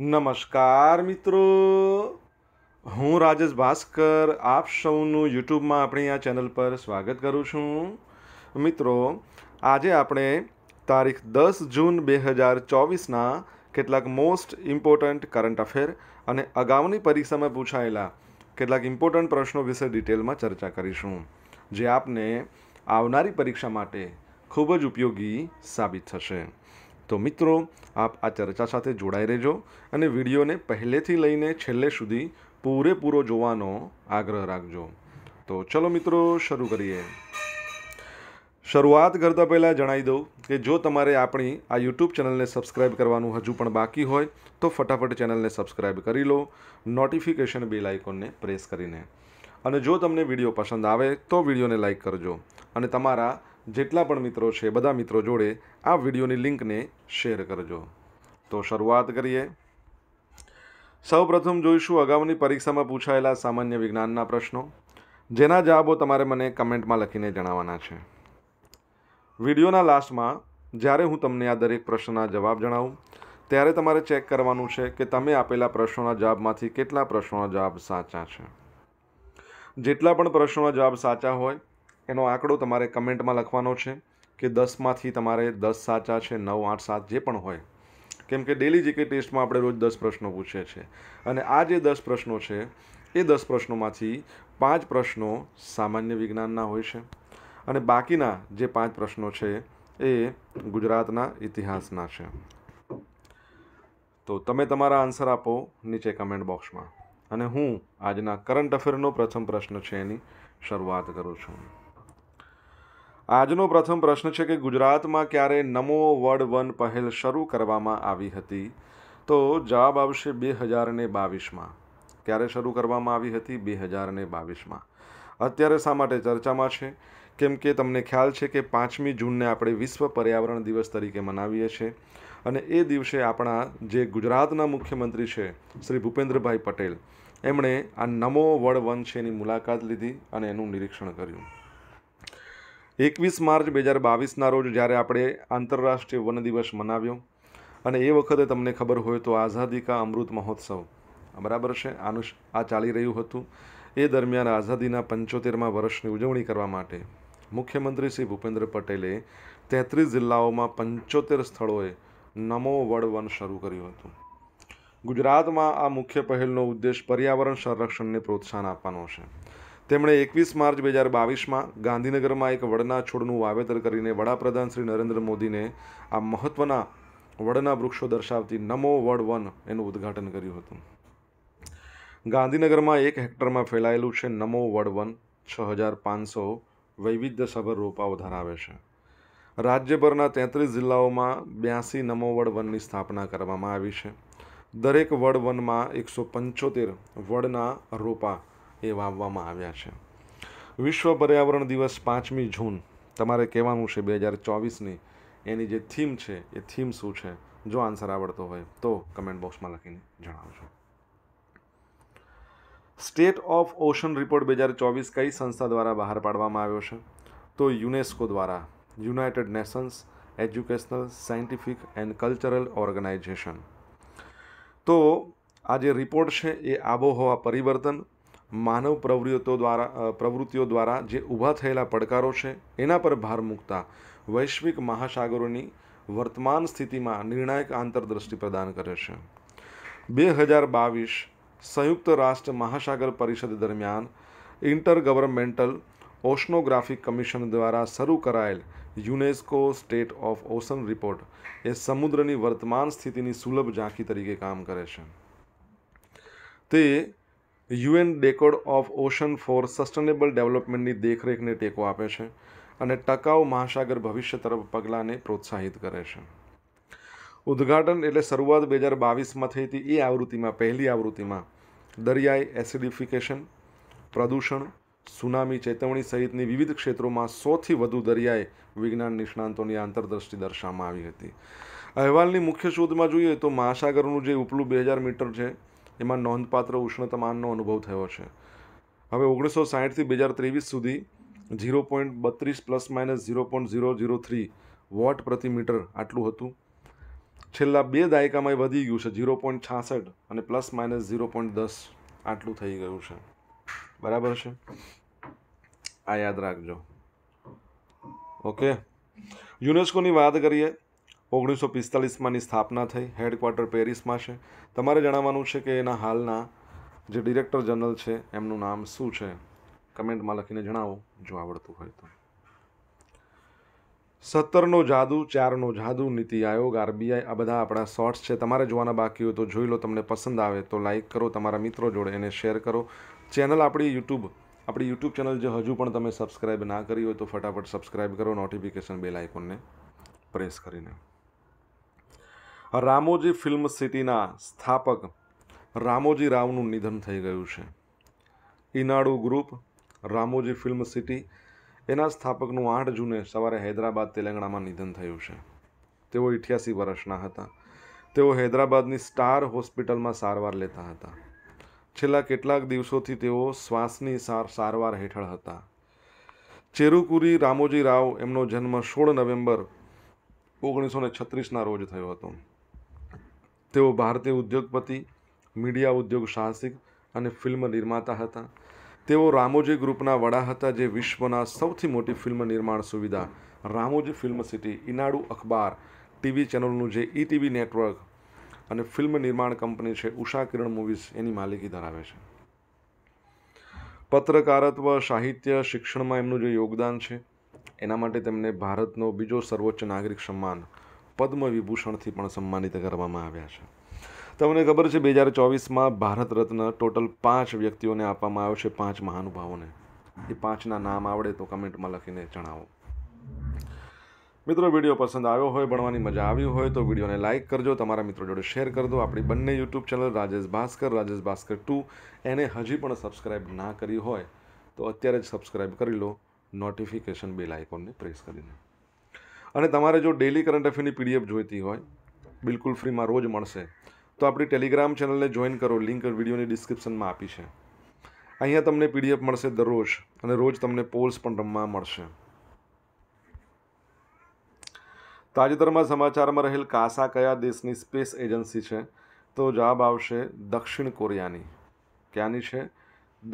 નમસ્કાર મિત્રો હું રાજેશ ભાસ્કર આપ સૌનું યુટ્યુબમાં આપણી આ ચેનલ પર સ્વાગત કરું છું મિત્રો આજે આપણે તારીખ દસ જૂન બે હજાર ચોવીસના કેટલાક મોસ્ટ ઇમ્પોર્ટન્ટ કરંટ અફેર અને અગાઉની પરીક્ષામાં પૂછાયેલા કેટલાક ઇમ્પોર્ટન્ટ પ્રશ્નો વિશે ડિટેલમાં ચર્ચા કરીશું જે આપને આવનારી પરીક્ષા માટે ખૂબ જ ઉપયોગી સાબિત થશે તો મિત્રો આપ આ ચર્ચા સાથે જોડાઈ રહેજો અને વિડીયોને પહેલેથી લઈને છેલ્લે સુધી પૂરેપૂરો જોવાનો આગ્રહ રાખજો તો ચલો મિત્રો શરૂ કરીએ શરૂઆત કરતાં પહેલાં જણાવી દઉં કે જો તમારે આપણી આ યુટ્યુબ ચેનલને સબસ્ક્રાઇબ કરવાનું હજુ પણ બાકી હોય તો ફટાફટ ચેનલને સબસ્ક્રાઈબ કરી લો નોટિફિકેશન બેલ આઇકોનને પ્રેસ કરીને અને જો તમને વિડીયો પસંદ આવે તો વિડીયોને લાઇક કરજો અને તમારા જેટલા પણ મિત્રો છે બધા મિત્રો જોડે આ વિડીયોની લિંકને શેર કરજો તો શરૂઆત કરીએ સૌપ્રથમ જોઈશું અગાઉની પરીક્ષામાં પૂછાયેલા સામાન્ય વિજ્ઞાનના પ્રશ્નો જેના જવાબો તમારે મને કમેન્ટમાં લખીને જણાવવાના છે વિડીયોના લાસ્ટમાં જ્યારે હું તમને આ દરેક પ્રશ્નના જવાબ જણાવું ત્યારે તમારે ચેક કરવાનું છે કે તમે આપેલા પ્રશ્નોના જવાબમાંથી કેટલા પ્રશ્નોના જવાબ સાચા છે જેટલા પણ પ્રશ્નોના જવાબ સાચા હોય એનો આંકડો તમારે કમેન્ટમાં લખવાનો છે કે દસમાંથી તમારે દસ સાચા છે નવ આઠ સાત જે પણ હોય કેમ કે ડેલી જીકે ટેસ્ટમાં આપણે રોજ દસ પ્રશ્નો પૂછીએ છીએ અને આ જે દસ પ્રશ્નો છે એ દસ પ્રશ્નોમાંથી પાંચ પ્રશ્નો સામાન્ય વિજ્ઞાનના હોય છે અને બાકીના જે પાંચ પ્રશ્નો છે એ ગુજરાતના ઇતિહાસના છે તો તમે તમારા આન્સર આપો નીચે કમેન્ટ બોક્સમાં અને હું આજના કરંટ અફેરનો પ્રથમ પ્રશ્ન છે એની શરૂઆત કરું છું આજનો પ્રથમ પ્રશ્ન છે કે ગુજરાતમાં ક્યારે નમો વર્ડ વન પહેલ શરૂ કરવામાં આવી હતી તો જવાબ આવશે બે હજારને બાવીસમાં ક્યારે શરૂ કરવામાં આવી હતી બે હજારને બાવીસમાં અત્યારે શા માટે ચર્ચામાં છે કેમ કે તમને ખ્યાલ છે કે પાંચમી જૂનને આપણે વિશ્વ પર્યાવરણ દિવસ તરીકે મનાવીએ છીએ અને એ દિવસે આપણા જે ગુજરાતના મુખ્યમંત્રી છે શ્રી ભૂપેન્દ્રભાઈ પટેલ એમણે આ નમો વડ વન છે એની મુલાકાત લીધી અને એનું નિરીક્ષણ કર્યું એકવીસ માર્ચ બે હજાર બાવીસના રોજ જ્યારે આપણે આંતરરાષ્ટ્રીય વન દિવસ મનાવ્યો અને એ વખતે તમને ખબર હોય તો આઝાદી કા અમૃત મહોત્સવ બરાબર છે આનું આ ચાલી રહ્યું હતું એ દરમિયાન આઝાદીના પંચોતેરમાં વર્ષની ઉજવણી કરવા માટે મુખ્યમંત્રી શ્રી ભૂપેન્દ્ર પટેલે તેત્રીસ જિલ્લાઓમાં પંચોતેર સ્થળોએ નમો વડવન શરૂ કર્યું હતું ગુજરાતમાં આ મુખ્ય પહેલનો ઉદ્દેશ પર્યાવરણ સંરક્ષણને પ્રોત્સાહન આપવાનો છે તેમણે એકવીસ માર્ચ બે હજાર બાવીસમાં ગાંધીનગરમાં એક વડના છોડનું વાવેતર કરીને વડાપ્રધાન શ્રી નરેન્દ્ર મોદીને આ મહત્ત્વના વડના વૃક્ષો દર્શાવતી નમો વડ વન એનું ઉદ્ઘાટન કર્યું હતું ગાંધીનગરમાં એક હેક્ટરમાં ફેલાયેલું છે નમો વડ વન છ હજાર પાંચસો વૈવિધ્યસભર રોપાઓ ધરાવે છે રાજ્યભરના તેત્રીસ જિલ્લાઓમાં બ્યાસી નમો વડ વનની સ્થાપના કરવામાં આવી છે દરેક વડ વનમાં એકસો પંચોતેર વડના રોપા એ વાવવામાં આવ્યા છે વિશ્વ પર્યાવરણ દિવસ પાંચમી જૂન તમારે કહેવાનું છે બે હજાર ચોવીસની એની જે થીમ છે એ થીમ શું છે જો આન્સર આવડતો હોય તો કમેન્ટ બોક્સમાં લખીને જણાવજો સ્ટેટ ઓફ ઓશન રિપોર્ટ બે હજાર ચોવીસ કઈ સંસ્થા દ્વારા બહાર પાડવામાં આવ્યો છે તો યુનેસ્કો દ્વારા United Nations Educational Scientific and Cultural Organization તો આ જે રિપોર્ટ છે એ આબોહવા પરિવર્તન માનવ પ્રવૃત્તિઓ દ્વારા પ્રવૃત્તિઓ દ્વારા જે ઊભા થયેલા પડકારો છે એના પર ભાર મૂકતા વૈશ્વિક મહાસાગરોની વર્તમાન સ્થિતિમાં નિર્ણાયક આંતરદ્રષ્ટિ પ્રદાન કરે છે બે હજાર બાવીસ સંયુક્ત રાષ્ટ્ર મહાસાગર પરિષદ દરમિયાન ઇન્ટરગવર્મેન્ટલ ઓશનોગ્રાફિક કમિશન દ્વારા શરૂ કરાયેલ UNESCO state of ocean report એ સમુદ્રની વર્તમાન સ્થિતિની સુલભ ઝાંખી તરીકે કામ કરે છે તે UN decade of ocean for sustainable ડેવલપમેન્ટની દેખરેખને ટેકો આપે છે અને ટકાઉ મહાસાગર ભવિષ્ય તરફ પગલાંને પ્રોત્સાહિત કરે છે ઉદ્ઘાટન એટલે શરૂઆત બે હજાર બાવીસમાં થઈ હતી એ આવૃત્તિમાં પહેલી આવૃત્તિમાં દરિયાઈ એસિડિફિકેશન પ્રદૂષણ સુનામી ચેતવણી સહિતની વિવિધ ક્ષેત્રોમાં સોથી વધુ દરિયાઈ વિજ્ઞાન નિષ્ણાંતોની આંતરદ્રષ્ટિ દર્શાવવામાં આવી હતી અહેવાલની મુખ્ય શોધમાં જોઈએ તો મહાસાગરનું જે ઉપલું બે હજાર મીટર છે એમાં નોંધપાત્ર ઉષ્ણતામાનનો અનુભવ થયો છે હવે ઓગણીસો સાહીઠથી બે હજાર ત્રેવીસ સુધી ઝીરો પોઈન્ટ બત્રીસ plus minus zero point zero zero three watt પ્રતિ મીટર આટલું હતું છેલ્લા બે દાયકામાં વધી ગયું છે ઝીરો પોઈન્ટ છાસઠ અને પ્લસ માઇનસ ઝીરો પોઈન્ટ દસ આટલું થઈ ગયું છે બરાબર છે આ યાદ રાખજો ઓકે યુનેસ્કોની વાત કરીએ ઓગણીસો પિસ્તાલીસમાંની સ્થાપના થઈ હેડક્વાર્ટર પેરિસમાં છે તમારે જણાવવાનું છે કે એના હાલના જે ડિરેક્ટર જનરલ છે એમનું નામ શું છે કમેન્ટમાં લખીને જણાવો જો આવડતું હોય તો સત્તરનો જાદુ ચારનો જાદુ નીતિ આયોગ આરબીઆઈ આ બધા આપણા શોર્ટ્સ છે તમારે જોવાના બાકી હોય તો જોઈ લો તમને પસંદ આવે તો લાઇક કરો તમારા મિત્રો જોડે એને શેર કરો ચેનલ આપણી યુટ્યુબ આપણી યુટ્યુબ ચેનલ જે હજુ પણ તમે સબસ્ક્રાઈબ ના કરી હોય તો ફટાફટ સબસ્ક્રાઈબ કરો નોટિફિકેશન બેલ આઇકોનને પ્રેસ કરીને રામોજી ફિલ્મ સિટીના સ્થાપક રામોજી રાવનું નિધન થઈ ગયું છે Eenadu group Ramoji film city એના સ્થાપકનું આઠ જૂને સવારે હૈદરાબાદ તેલંગણામાં નિધન થયું છે તેઓ અઠ્યાસી વર્ષના હતા તેઓ હૈદરાબાદની સ્ટાર હોસ્પિટલમાં સારવાર લેતા હતા છેલ્લા કેટલાક દિવસોથી તેઓ શ્વાસની સાર સારવાર હેઠળ હતા ચેરુકુરી રામોજી રાવ એમનો જન્મ સોળ નવેમ્બર ઓગણીસો છત્રીસના રોજ થયો હતો તેઓ ભારતીય ઉદ્યોગપતિ મીડિયા ઉદ્યોગ સાહસિક અને ફિલ્મ નિર્માતા હતા તેઓ રામોજી ગ્રુપના વડા હતા જે વિશ્વના સૌથી મોટી ફિલ્મ નિર્માણ સુવિધા રામોજી ફિલ્મ સિટી ઇનાડુ અખબાર ટીવી ચેનલનું જે ઈટીવી નેટવર્ક અને ફિલ્મ નિર્માણ કંપની છે ઉષા કિરણ મૂવીઝ એની માલિકી ધરાવે છે પત્રકારત્વ સાહિત્ય શિક્ષણમાં એમનું જે યોગદાન છે એના માટે તેમને ભારતનો બીજો સર્વોચ્ચ નાગરિક સન્માન પદ્મ વિભૂષણથી પણ સન્માનિત કરવામાં આવ્યા છે તમને ખબર છે બે હજાર ચોવીસમાં ભારત રત્ન ટોટલ પાંચ વ્યક્તિઓને આપવામાં આવ્યો છે પાંચ મહાનુભાવોને એ પાંચના નામ આવડે તો કમેન્ટમાં લખીને જણાવો મિત્રો વિડીયો પસંદ આવ્યો હોય ભણવાની મજા આવી હોય તો વિડીયોને લાઇક કરજો તમારા મિત્રો જોડે શેર કરજો આપણી બંને YouTube channel Rajesh Bhaskar Rajesh Bhaskar two એને હજી પણ સબસ્ક્રાઇબ ના કરી હોય તો અત્યારે જ સબસ્ક્રાઇબ કરી લો નોટિફિકેશન બેલ આઇકોનને પ્રેસ કરીને અને તમારે જો ડેલી કરંટ અફેરની પીડીએફ જોઈતી હોય બિલકુલ ફ્રીમાં રોજ મળશે તો આપણી ટેલિગ્રામ ચેનલને જોઈન કરો લિંક વિડીયોની ડિસ્ક્રિપ્શનમાં આપી છે અહીંયા તમને પીડીએફ મળશે દરરોજ અને રોજ તમને પોલ્સ પણ રમવા મળશે તાજેતરમાં સમાચારમાં રહેલ કાસા કયા દેશની સ્પેસ એજન્સી છે તો જવાબ આવશે દક્ષિણ કોરિયાની ક્યાંની છે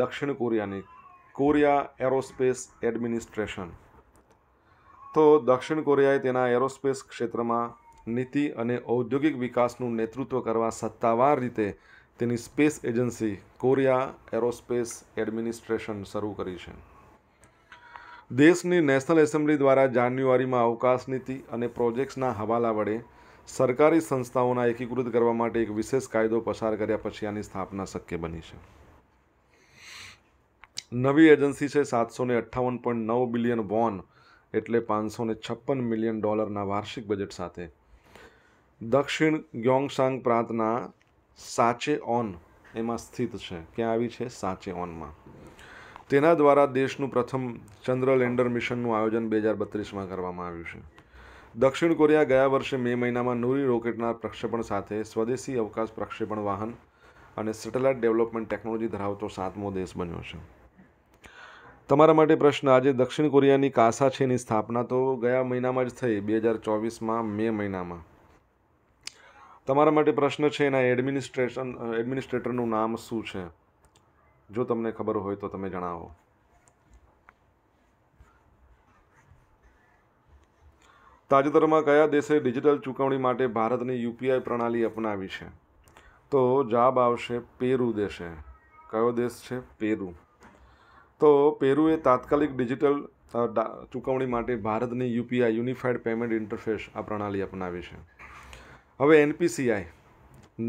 દક્ષિણ કોરિયાની કોરિયા એરોસ્પેસ એડમિનિસ્ટ્રેશન તો દક્ષિણ કોરિયાએ તેના એરોસ્પેસ ક્ષેત્રમાં નીતિ અને ઔદ્યોગિક વિકાસનું નેતૃત્વ કરવા સત્તાવાર રીતે તેની space agency Korea aerospace administration શરૂ કરી છે દેશની નેશનલ એસેમ્બલી દ્વારા જાન્યુઆરીમાં અવકાશ નીતિ અને પ્રોજેક્ટ્સના હવાલા વડે સરકારી સંસ્થાઓના એકીકૃત કરવા માટે એક વિશેષ કાયદો પસાર કર્યા પછી આની સ્થાપના શક્ય બની છે નવી એજન્સી છે સાતસો ને અઠ્ઠાવન પોઈન્ટ નવ બિલિયન વોન એટલે પાંચસો ને છપ્પન મિલિયન ડોલરના વાર્ષિક બજેટ સાથે દક્ષિણ ગ્યોંગસાંગ પ્રાંતના સાચે ઓન એમાં સ્થિત છે ક્યાં આવી છે સાચે ઓનમાં તેના દ્વારા દેશનું પ્રથમ ચંદ્ર લેન્ડર મિશનનું આયોજન બે હજાર બત્રીસમાં કરવામાં આવ્યું છે દક્ષિણ કોરિયા ગયા વર્ષે મે મહિનામાં નૂરી રોકેટના પ્રક્ષેપણ સાથે સ્વદેશી અવકાશ પ્રક્ષેપણ વાહન અને સેટેલાઇટ ડેવલપમેન્ટ ટેકનોલોજી ધરાવતો સાતમો દેશ બન્યો છે તમારા માટે પ્રશ્ન આજે દક્ષિણ કોરિયાની કાસા છે એની સ્થાપના તો ગયા મહિનામાં જ થઈ બે હજાર ચોવીસમાં મે મહિનામાં તમારા માટે પ્રશ્ન છે એના એડમિનિસ્ટ્રેશન એડમિનિસ્ટ્રેટરનું નામ શું છે જો તમને ખબર હોય તો તમે જણાવો તાજેતરમાં કયા દેશે ડિજિટલ ચૂકવણી માટે ભારતની યુપીઆઈ પ્રણાલી અપનાવી છે તો જવાબ આવશે પેરુ દેશે કયો દેશ છે પેરુ તો પેરુએ તાત્કાલિક ડિજિટલ ચૂકવણી માટે ભારતની યુપીઆઈ યુનિફાઈડ પેમેન્ટ ઇન્ટરફેસ આ પ્રણાલી અપનાવી છે હવે NPCI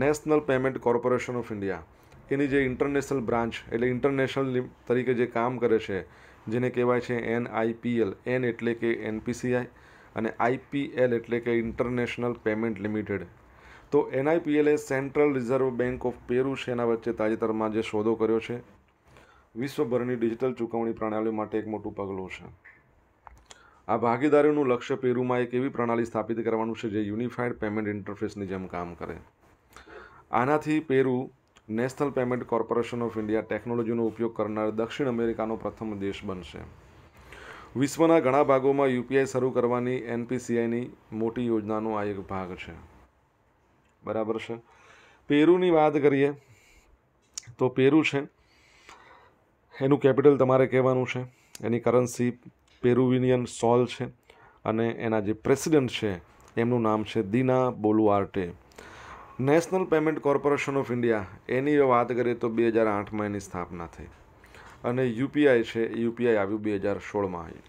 National Payment Corporation of India એની જે ઇન્ટરનેશનલ બ્રાન્ચ એટલે ઇન્ટરનેશનલ તરીકે જે કામ કરે છે જેને કહેવાય છે એન આઈપીએલ એન એટલે કે એનપીસીઆઈ અને આઈપીએલ એટલે કે ઇન્ટરનેશનલ પેમેન્ટ લિમિટેડ તો એનઆઈપીએલે central reserve bank of Peru સેના વચ્ચે તાજેતરમાં જે સોદો કર્યો છે વિશ્વભરની ડિજિટલ ચૂકવણી પ્રણાલી માટે એક મોટું પગલું છે આ ભાગીદારીનું લક્ષ્ય પેરુમાં એક એવી પ્રણાલી સ્થાપિત કરવાનું છે જે યુનિફાઈડ પેમેન્ટ ઇન્ટરફેસની જેમ કામ કરે આનાથી Peru National Payment Corporation of India ટેકનોલોજીનો ઉપયોગ કરનાર દક્ષિણ અમેરિકાનો પ્રથમ દેશ બનશે વિશ્વના ઘણા ભાગોમાં યુપીઆઈ શરૂ કરવાની એનપીસીઆઈની મોટી યોજનાનો આ એક ભાગ છે બરાબર છે પેરુની વાત કરીએ તો પેરુ છે એનું કેપિટલ તમારે કહેવાનું છે એની કરન્સી પેરુવિનિયન સોલ છે અને એના જે પ્રેસિડેન્ટ છે એમનું નામ છે Dina Boluarte National Payment Corporation of India એની વાત કરીએ તો બે હજાર આઠમાં એની સ્થાપના થઈ અને યુપીઆઈ છે યુપીઆઈ આવ્યું બે હજાર સોળમાં આવી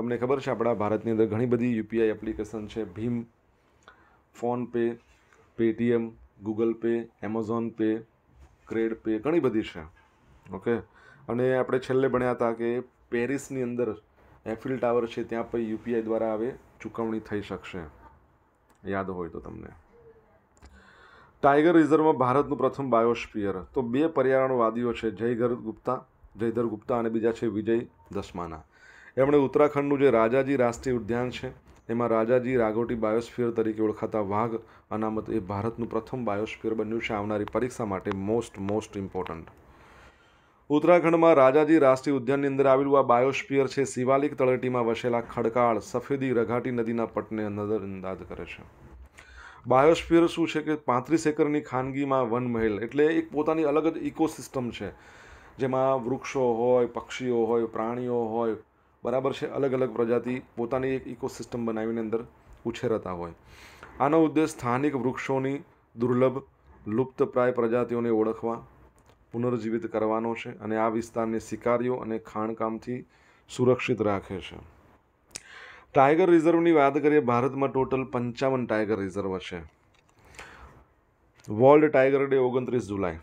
તમને ખબર છે આપણા ભારતની અંદર ઘણી બધી યુપીઆઈ એપ્લિકેશન છે ભીમ PhonePe Paytm Google Pay Amazon Pay CRED Pay ઘણી બધી છે ઓકે અને આપણે છેલ્લે ભણ્યા હતા કે પેરિસની અંદર એફિલ ટાવર છે ત્યાં પણ યુપીઆઈ દ્વારા હવે ચૂકવણી થઈ શકશે યાદ હોય તો તમને ટાઈગર રિઝર્વમાં ભારતનું પ્રથમ બાયોસ્ફિયર તો બે પર્યાવરણવાદીઓ છે જયગર ગુપ્તા જયધર ગુપ્તા અને બીજા છે વિજય દસમાના એમણે ઉત્તરાખંડનું જે રાજાજી રાષ્ટ્રીય ઉદ્યાન છે એમાં રાજાજી રાઘોટી બાયોસ્ફિયર તરીકે ઓળખાતા વાઘ અનામત એ ભારતનું પ્રથમ બાયોસ્ફિયર બન્યું છે આવનારી પરીક્ષા માટે મોસ્ટ મોસ્ટ ઇમ્પોર્ટન્ટ ઉત્તરાખંડમાં રાજાજી રાષ્ટ્રીય ઉદ્યાનની અંદર આવેલું આ બાયોસ્પિયર છે શિવાલિક તળેટીમાં વસેલા ખડકાળ સફેદી રઘાટી નદીના પટને અંદાજ કરે છે બાયોસ્ફિયર શું છે કે પાંત્રીસ એકરની ખાનગીમાં વનમહેલ એટલે એક પોતાની અલગ જ ઇકોસિસ્ટમ છે જેમાં વૃક્ષો હોય પક્ષીઓ હોય પ્રાણીઓ હોય બરાબર છે અલગ અલગ પ્રજાતિ પોતાની એક ઇકોસિસ્ટમ બનાવીને અંદર ઉછેરતા હોય આનો ઉદ્દેશ સ્થાનિક વૃક્ષોની દુર્લભ લુપ્તપ્રાય પ્રજાતિઓને ઓળખવા પુનર્જીવિત કરવાનો છે અને આ વિસ્તારને શિકારીઓ અને ખાણકામથી સુરક્ષિત રાખે છે ટાઈગર રિઝર્વની વાત કરીએ ભારતમાં ટોટલ પંચાવન ટાઈગર રિઝર્વ છે વર્લ્ડ ટાઈગર ડે ઓગણત્રીસ જુલાઈ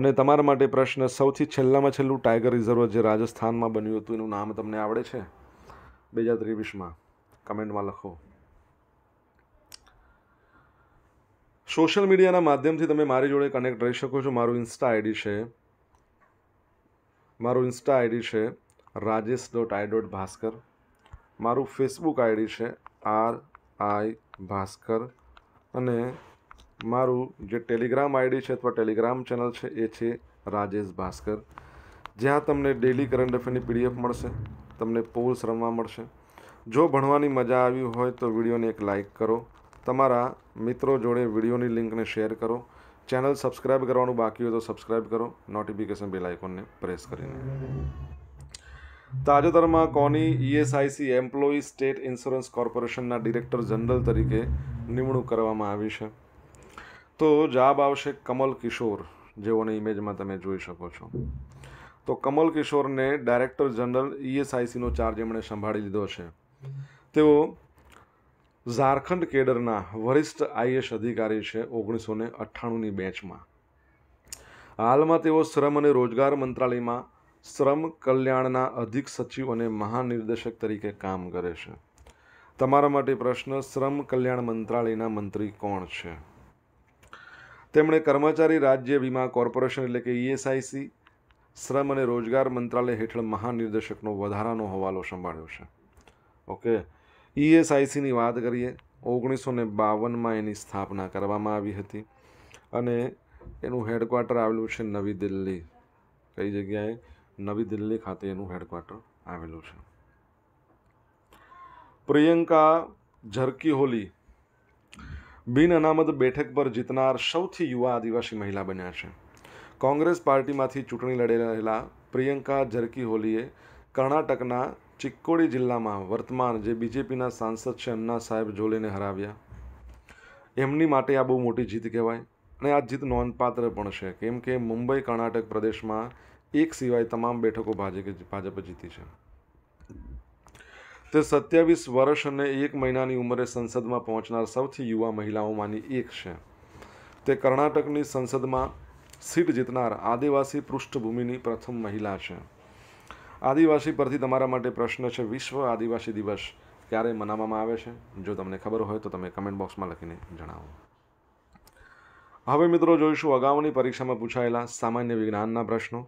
અને તમારા માટે પ્રશ્ન સૌથી છેલ્લામાં છેલ્લું ટાઈગર રિઝર્વ જે રાજસ્થાનમાં બન્યું હતું એનું નામ તમને આવડે છે બે હજાર ત્રેવીસમાં કમેન્ટમાં લખો સોશિયલ મીડિયાના માધ્યમથી તમે મારી જોડે કનેક્ટ રહી શકો છો મારું ઇન્સ્ટા આઈડી છે મારું ઇન્સ્ટા આઈડી છે Rajesh dot I dot Bhaskar મારું ફેસબુક આઈડી છે આર આઈ ભાસ્કર અને મારું જે ટેલિગ્રામ આઈડી છે અથવા ટેલિગ્રામ ચેનલ છે એ છે રાજેશ ભાસ્કર જ્યાં તમને ડેલી કરંટ અફેરની પીડીએફ મળશે તમને પોલ્સ રમવા મળશે જો ભણવાની મજા આવી હોય તો વિડીયોને એક લાઇક કરો તમારા મિત્રો જોડે વિડીયોની લિંકને શેર કરો ચેનલ સબસ્ક્રાઇબ કરવાનું બાકી હોય તો સબસ્ક્રાઈબ કરો નોટિફિકેશન બેલ આઇકોનને પ્રેસ કરીને તાજેતરમાં કોની ઈએસઆઈસી એમ્પ્લોયી સ્ટેટ ઇન્સ્યોરન્સ કોર્પોરેશનના ડિરેક્ટર જનરલ તરીકે નિમણૂક કરવામાં આવી છે તો જવાબ આવશે કમલ કિશોર જેઓને ઇમેજમાં તમે જોઈ શકો છો તો કમલ કિશોરને ડાયરેક્ટર જનરલ ઈએસઆઈસીનો ચાર્જ એમણે સંભાળી લીધો છે તેઓ ઝારખંડ કેડરના વરિષ્ઠ આઈએસ અધિકારી છે ઓગણીસો ને અઠ્ઠાણુંની બેચમાં હાલમાં તેઓ શ્રમ અને રોજગાર મંત્રાલયમાં શ્રમ કલ્યાણના અધિક સચિવ અને મહાનિર્દેશક તરીકે કામ કરે છે તમારા માટે પ્રશ્ન શ્રમ કલ્યાણ મંત્રાલયના મંત્રી કોણ છે તેમણે કર્મચારી રાજ્ય વીમા કોર્પોરેશન એટલે કે ઈએસઆઈસી શ્રમ અને રોજગાર મંત્રાલય હેઠળ મહાનિર્દેશકનો વધારાનો હવાલો સંભાળ્યો છે ઓકે ઈએસઆઈસીની વાત કરીએ ઓગણીસો ને બાવનમાં એની સ્થાપના કરવામાં આવી હતી અને એનું હેડક્વાર્ટર આવેલું છે નવી દિલ્હી કઈ જગ્યાએ નવી દિલ્હી ખાતે એનું હેડક્વાર્ટર આવેલું છે પ્રિયંકા હોલી બિન અનામત બેઠક પર જીતનાર સૌથી યુવા આદિવાસી મહિલા બન્યા છે કોંગ્રેસ પાર્ટીમાંથી ચૂંટણી લડી રહેલા પ્રિયંકા ઝરકી હોલીએ કર્ણાટકના ચિક્કોડી જિલ્લામાં વર્તમાન જે બીજેપીના સાંસદ છે અન્ના સાહેબ જોલેને હરાવ્યા એમની માટે આ બહુ મોટી જીત કહેવાય અને આ જીત નોંધપાત્ર પણ છે કેમ કે મુંબઈ કર્ણાટક પ્રદેશમાં એક સિવાય તમામ બેઠકો ભાજપે ભાજપે જીતી છે તે સત્યાવીસ વર્ષ અને એક મહિનાની ઉંમરે સંસદમાં પહોંચનાર સૌથી યુવા મહિલાઓમાંની એક છે તે કર્ણાટકની સંસદમાં સીટ જીતનાર આદિવાસી પૃષ્ઠભૂમિની પ્રથમ મહિલા છે આદિવાસી પરથી તમારા માટે પ્રશ્ન છે વિશ્વ આદિવાસી દિવસ ક્યારે મનાવવામાં આવે છે જો તમને ખબર હોય તો તમે કમેન્ટ બોક્સમાં લખીને જણાવો હવે મિત્રો જોઈશું અગાઉની પરીક્ષામાં પૂછાયેલા સામાન્ય વિજ્ઞાનના પ્રશ્નો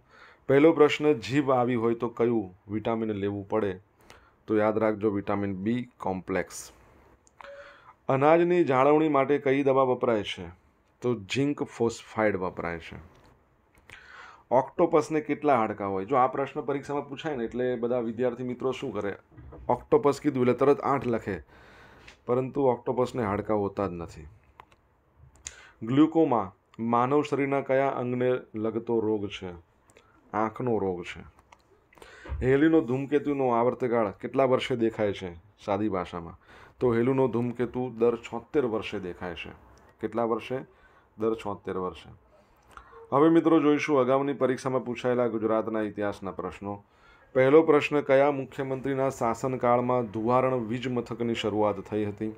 પહેલો પ્રશ્ન જીભ આવી હોય તો કયું વિટામિન લેવું પડે તો યાદ રાખજો વિટામિન બી કોમ્પ્લેક્સ અનાજની જાળવણી માટે કઈ દવા વપરાય છે તો ઝિંક ફોસ્ફાઇડ વપરાય છે ઓક્ટોપસને કેટલા હાડકા હોય જો આ પ્રશ્ન પરીક્ષામાં પૂછાય ને એટલે બધા વિદ્યાર્થી મિત્રો શું કરે ઓક્ટોપસ કીધું એટલે તરત આઠ લખે પરંતુ ઓક્ટોપસને હાડકા હોતા જ નથી ગ્લુકોમા માનવ શરીરના કયા અંગને લગતો રોગ છે આંખનો રોગ છે હેલીનો ધૂમકેતુનો આવર્તકાળ કેટલા વર્ષે દેખાય છે સાદી ભાષામાં તો હેલુનો ધૂમકેતુ દર છોતેર વર્ષે દેખાય છે કેટલા વર્ષે દર છોતેર વર્ષે હવે મિત્રો જોઈશું અગાઉની પરીક્ષામાં પૂછાયેલા ગુજરાતના ઇતિહાસના પ્રશ્નો પહેલો પ્રશ્ન કયા મુખ્યમંત્રીના શાસનકાળમાં ધુવારણ વીજ મથકની શરૂઆત થઈ હતી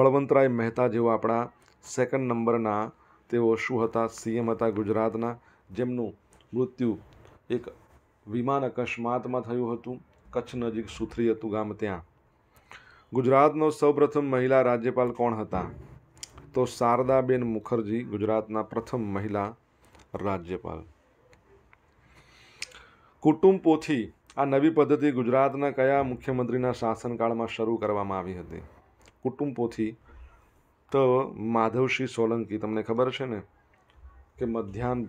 બળવંતરાય મહેતા જેવા આપણા સેકન્ડ નંબરના તેઓ શું હતા સીએમ હતા ગુજરાતના જેમનું મૃત્યુ એક વિમાન અકસ્માતમાં થયું હતું કચ્છ નજીક સુથરી હતું ગામ ત્યાં ગુજરાતનો સૌપ્રથમ મહિલા રાજ્યપાલ કોણ હતા તો શારદાબેન મુખર્જી ગુજરાતના પ્રથમ મહિલા રાજ્યપાલ કુટુંબ પોથી આ નવી પદ્ધતિ ગુજરાતના કયા મુખ્યમંત્રીના શાસનકાળમાં શરૂ કરવામાં આવી હતી કુટુંબ પોથી તો માધવસિંહ સોલંકી તમને ખબર છે ને કે મધ્યાહન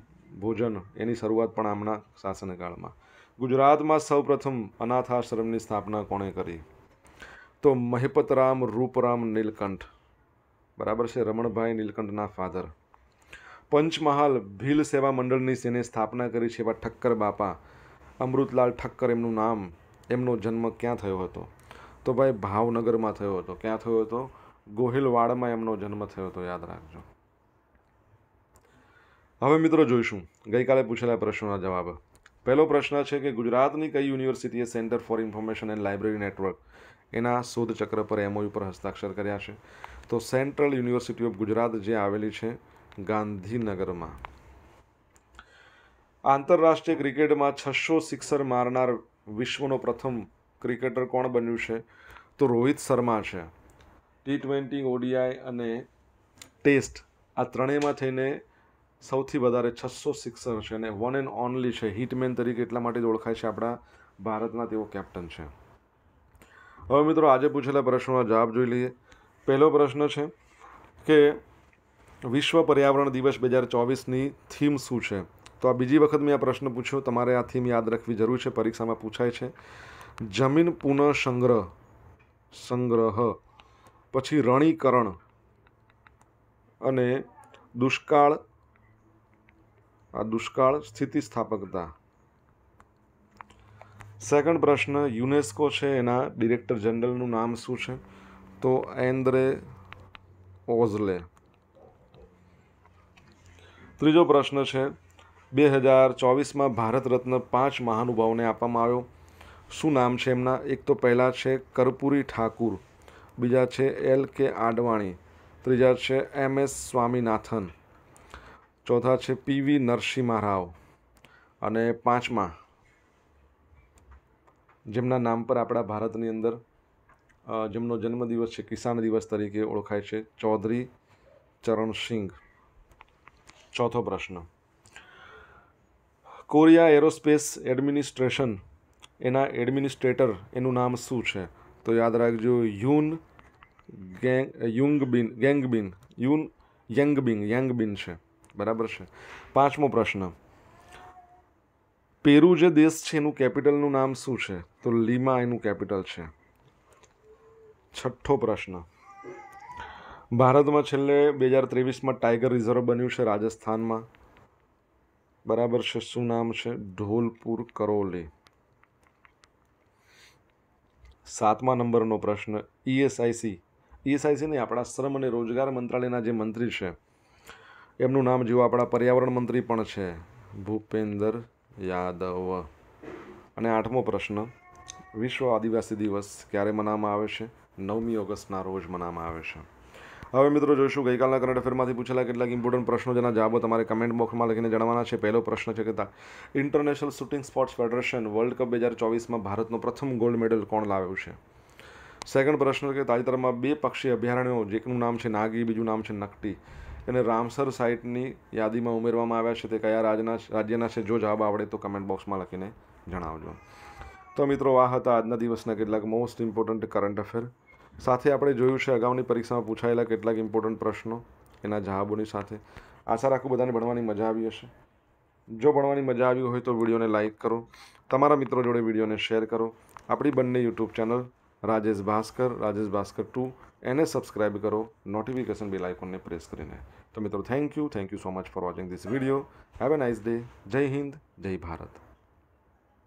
ભોજન એની શરૂઆત પણ આમના શાસનકાળમાં ગુજરાતમાં સૌપ્રથમ અનાથાશ્રમની સ્થાપના કોણે કરી તો મહેપતરામ રૂપરામ નીલકંઠ બરાબર છે રમણભાઈ નીલકંઠના ફાધર પંચમહાલ ભીલ સેવા મંડળની જેને સ્થાપના કરી છે એવા ઠક્કર બાપા અમૃતલાલ ઠક્કર એમનું નામ એમનો જન્મ ક્યાં થયો હતો તો ભાઈ ભાવનગરમાં થયો હતો ક્યાં થયો હતો ગોહિલવાડમાં એમનો જન્મ થયો હતો યાદ રાખજો હવે મિત્રો જોઈશું ગઈકાલે પૂછેલા પ્રશ્નોના જવાબ પહેલો પ્રશ્ન છે કે ગુજરાતની કઈ યુનિવર્સિટીએ Centre for Information and Library Network એના શોધચક્ર પર એમઓયુ પર હસ્તાક્ષર કર્યા છે તો સેન્ટ્રલ યુનિવર્સિટી ઓફ ગુજરાત જે આવેલી છે ગાંધીનગરમાં આંતરરાષ્ટ્રીય ક્રિકેટમાં છસો સિક્સર મારનાર વિશ્વનો પ્રથમ ક્રિકેટર કોણ બન્યું છે તો રોહિત શર્મા છે ટી ટ્વેન્ટી ઓડીઆઈ અને ટેસ્ટ આ ત્રણેયમાં થઈને સૌથી વધારે છસો સિક્સર છે અને વન એન્ડ ઓનલી છે હિટમેન તરીકે એટલા માટે જ ઓળખાય છે આપણા ભારતના તેઓ કેપ્ટન છે હવે મિત્રો આજે પૂછેલા પ્રશ્નોના જવાબ જોઈ લઈએ પહેલો પ્રશ્ન છે કે વિશ્વ પર્યાવરણ દિવસ બે હજાર ચોવીસની થીમ શું છે તો આ બીજી વખત મેં આ પ્રશ્ન પૂછ્યો તમારે આ થીમ યાદ રાખવી જરૂર છે પરીક્ષામાં પૂછાય છે જમીન પુનઃ સંગ્રહ સંગ્રહ પછી રણીકરણ અને દુષ્કાળ આ દુષ્કાળ સ્થિતિસ્થાપકતા સેકન્ડ પ્રશ્ન યુનેસ્કો છે એના ડિરેક્ટર જનરલનું નામ શું છે તો એન્દ્રે ઓઝલે ત્રીજો પ્રશ્ન છે બે હજાર ચોવીસમાં ભારત રત્ન પાંચ મહાનુભાવોને આપવામાં આવ્યો શું નામ છે એમના એક તો પહેલાં છે કરપુરી ઠાકુર બીજા છે એલ કે આડવાણી ત્રીજા છે એમ એસ સ્વામીનાથન ચોથા છે પી વી નરસિંહ રાવ અને પાંચમા જેમના નામ પર આપણા ભારતની અંદર જેમનો જન્મદિવસ છે કિસાન દિવસ તરીકે ઓળખાય છે ચૌધરી ચરણસિંઘ ચોથો પ્રશ્ન કોરિયા એરોસ્પેસ એડમિનિસ્ટ્રેશન એના એડમિનિસ્ટ્રેટર એનું નામ શું છે તો યાદ રાખજો યુન ગેંગ યુંગબિન ગેંગબિન યુન યંગબિન યંગબિન છે બરાબર છે પાંચમો પ્રશ્ન પેરુ જે દેશ છે એનું કેપિટલનું નામ શું છે તો લીમા એનું કેપિટલ છે છઠ્ઠો પ્રશ્ન ભારતમાં છેલ્લે બે હજાર ત્રેવીસમાં ટાઈગર રિઝર્વ બન્યું છે રાજસ્થાનમાં બરાબર છે શું નામ છે ઢોલપુર કરોલી સાતમા નંબરનો પ્રશ્ન ઈએસઆઈસી e ઈએસઆઈસી e નહીં આપણા શ્રમ અને રોજગાર મંત્રાલયના જે મંત્રી છે એમનું નામ જેવું આપણા પર્યાવરણ મંત્રી પણ છે ભૂપેન્દર યાદવ અને આઠમો પ્રશ્ન વિશ્વ આદિવાસી દિવસ ક્યારે મનાવવામાં આવે છે નવમી ઓગસ્ટના રોજ મનાવવામાં આવે છે હવે મિત્રો જોઈશું ગઈકાલના કરંટ અફેરમાંથી પૂછેલા કેટલાક ઇમ્પોર્ટન્ટ પ્રશ્નો જેના જવાબો તમારે કમેન્ટ બોક્સમાં લખીને જણાવવાના છે પહેલો પ્રશ્ન છે કે International Shooting Sports Federation World Cup બે હજાર ચોવીસમાં ભારતનો પ્રથમ ગોલ્ડ મેડલ કોણ લાવ્યો છે સેકન્ડ પ્રશ્ન કે તાજેતરમાં બે પક્ષી અભયારણ્યો જેકનું નામ છે નાગી બીજું નામ છે નકટી એને રામસર સાઇટની યાદીમાં ઉમેરવામાં આવ્યા છે તે કયા રાજના રાજ્યના છે જો જવાબ આવડે તો કમેન્ટ બોક્સમાં લખીને જણાવજો તો મિત્રો આ હતા આજના દિવસના કેટલાક મોસ્ટ ઇમ્પોર્ટન્ટ કરંટ અફેર સાથે આપણે જોયું છે અગાઉની પરીક્ષામાં પૂછાયેલા કેટલાક ઇમ્પોર્ટન્ટ પ્રશ્નો એના જવાબોની સાથે આશા રાખું બધાને ભણવાની મજા આવી હશે જો ભણવાની મજા આવી હોય તો વિડીયોને લાઇક કરો તમારા મિત્રો જોડે વિડીયોને શેર કરો આપણી બંને YouTube channel Rajesh Bhaskar Rajesh Bhaskar two એને સબસ્ક્રાઇબ કરો નોટિફિકેશન બેલ આઇકોનને પ્રેસ કરીને તો મિત્રો thank you thank you so much for watching this video have a nice day જય હિન્દ જય ભારત